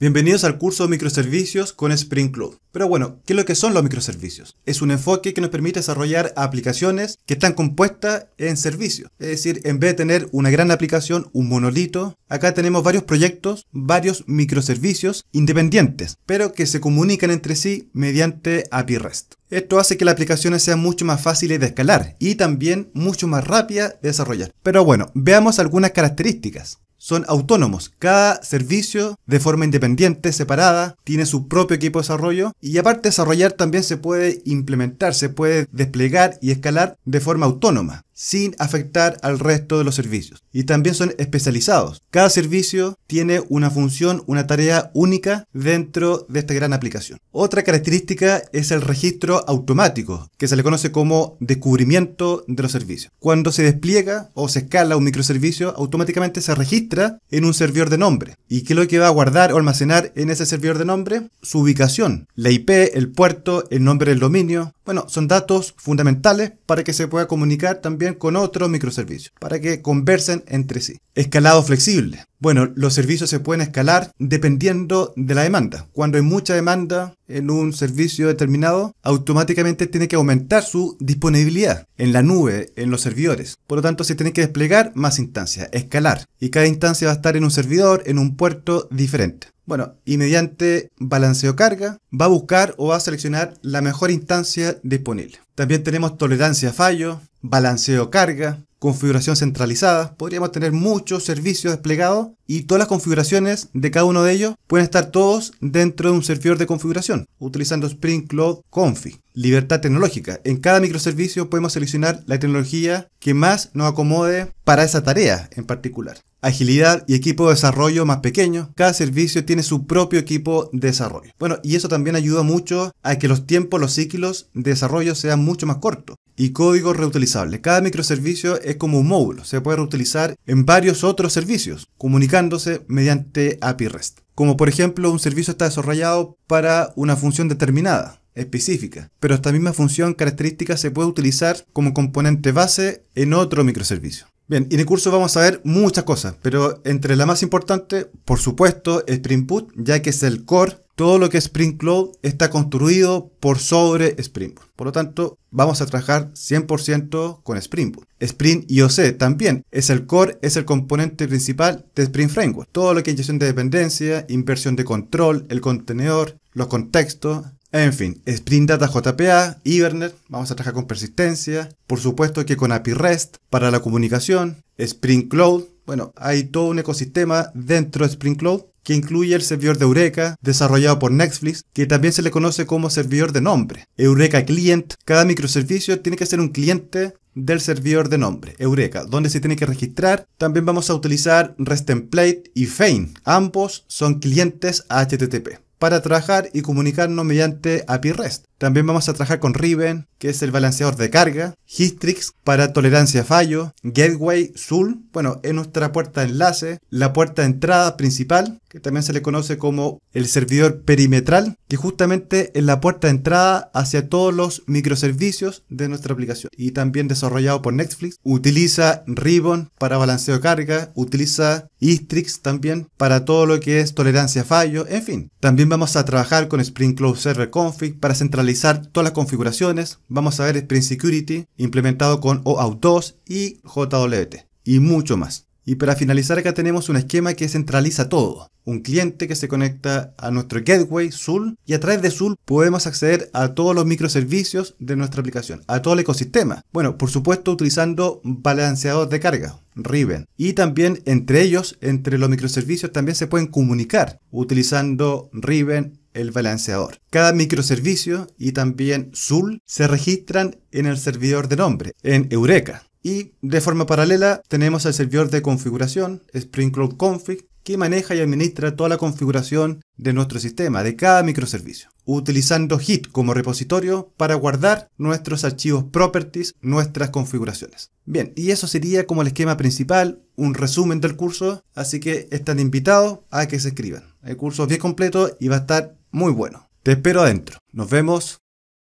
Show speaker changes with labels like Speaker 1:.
Speaker 1: Bienvenidos al curso de microservicios con Spring Cloud. Pero bueno, ¿qué es lo que son los microservicios? Es un enfoque que nos permite desarrollar aplicaciones que están compuestas en servicios. Es decir, en vez de tener una gran aplicación, un monolito, acá tenemos varios proyectos, varios microservicios independientes, pero que se comunican entre sí mediante API REST. Esto hace que las aplicaciones sean mucho más fáciles de escalar y también mucho más rápidas de desarrollar. Pero bueno, veamos algunas características son autónomos. Cada servicio de forma independiente, separada, tiene su propio equipo de desarrollo y aparte desarrollar también se puede implementar, se puede desplegar y escalar de forma autónoma sin afectar al resto de los servicios. Y también son especializados. Cada servicio tiene una función, una tarea única dentro de esta gran aplicación. Otra característica es el registro automático, que se le conoce como descubrimiento de los servicios. Cuando se despliega o se escala un microservicio, automáticamente se registra en un servidor de nombre. ¿Y qué es lo que va a guardar o almacenar en ese servidor de nombre? Su ubicación, la IP, el puerto, el nombre del dominio, bueno, son datos fundamentales para que se pueda comunicar también con otros microservicios, para que conversen entre sí. Escalado flexible. Bueno, los servicios se pueden escalar dependiendo de la demanda. Cuando hay mucha demanda en un servicio determinado, automáticamente tiene que aumentar su disponibilidad en la nube, en los servidores. Por lo tanto, se tienen que desplegar más instancias, escalar. Y cada instancia va a estar en un servidor, en un puerto diferente. Bueno, y mediante balanceo carga va a buscar o va a seleccionar la mejor instancia disponible. También tenemos tolerancia a fallo, balanceo carga, configuración centralizada. Podríamos tener muchos servicios desplegados y todas las configuraciones de cada uno de ellos pueden estar todos dentro de un servidor de configuración, utilizando Spring Cloud Config libertad tecnológica. En cada microservicio podemos seleccionar la tecnología que más nos acomode para esa tarea en particular. Agilidad y equipo de desarrollo más pequeño. Cada servicio tiene su propio equipo de desarrollo. Bueno, y eso también ayuda mucho a que los tiempos, los ciclos de desarrollo sean mucho más cortos. Y código reutilizable. Cada microservicio es como un módulo. Se puede reutilizar en varios otros servicios, comunicándose mediante API REST. Como por ejemplo, un servicio está desarrollado para una función determinada específica, pero esta misma función característica se puede utilizar como componente base en otro microservicio. Bien, en el curso vamos a ver muchas cosas, pero entre la más importante, por supuesto, Spring Boot, ya que es el core todo lo que es Spring Cloud está construido por sobre Spring Boot. Por lo tanto, vamos a trabajar 100% con Spring Boot. Spring IOC también es el core, es el componente principal de Spring Framework. Todo lo que es inyección de dependencia, inversión de control, el contenedor, los contextos, en fin, Spring Data JPA, Hibernate, vamos a trabajar con persistencia, por supuesto que con API REST para la comunicación, Spring Cloud, bueno, hay todo un ecosistema dentro de Spring Cloud que incluye el servidor de Eureka, desarrollado por Netflix, que también se le conoce como servidor de nombre. Eureka Client, cada microservicio tiene que ser un cliente del servidor de nombre, Eureka, donde se tiene que registrar. También vamos a utilizar REST Template y Feign, Ambos son clientes HTTP para trabajar y comunicarnos mediante API REST. También vamos a trabajar con Ribbon, que es el balanceador de carga, Histrix para tolerancia a fallo, Gateway Zul. bueno, es nuestra puerta de enlace, la puerta de entrada principal, que también se le conoce como el servidor perimetral, que justamente es la puerta de entrada hacia todos los microservicios de nuestra aplicación. Y también desarrollado por Netflix, utiliza Ribbon para balanceo de carga, utiliza Histrix también para todo lo que es tolerancia a fallo, en fin. También vamos a trabajar con Spring Cloud Server Config para centralizar todas las configuraciones, vamos a ver Sprint Security implementado con OAuth 2 y JWT y mucho más. Y para finalizar acá tenemos un esquema que centraliza todo. Un cliente que se conecta a nuestro gateway Zul y a través de Zul podemos acceder a todos los microservicios de nuestra aplicación, a todo el ecosistema. Bueno, por supuesto utilizando balanceador de carga, Riven. Y también entre ellos, entre los microservicios también se pueden comunicar utilizando Ribbon el balanceador. Cada microservicio y también Zul se registran en el servidor de nombre, en Eureka. Y de forma paralela tenemos el servidor de configuración, Spring Cloud Config, que maneja y administra toda la configuración de nuestro sistema, de cada microservicio, utilizando Git como repositorio para guardar nuestros archivos properties, nuestras configuraciones. Bien, y eso sería como el esquema principal, un resumen del curso, así que están invitados a que se escriban. El curso es bien completo y va a estar muy bueno. Te espero adentro. Nos vemos.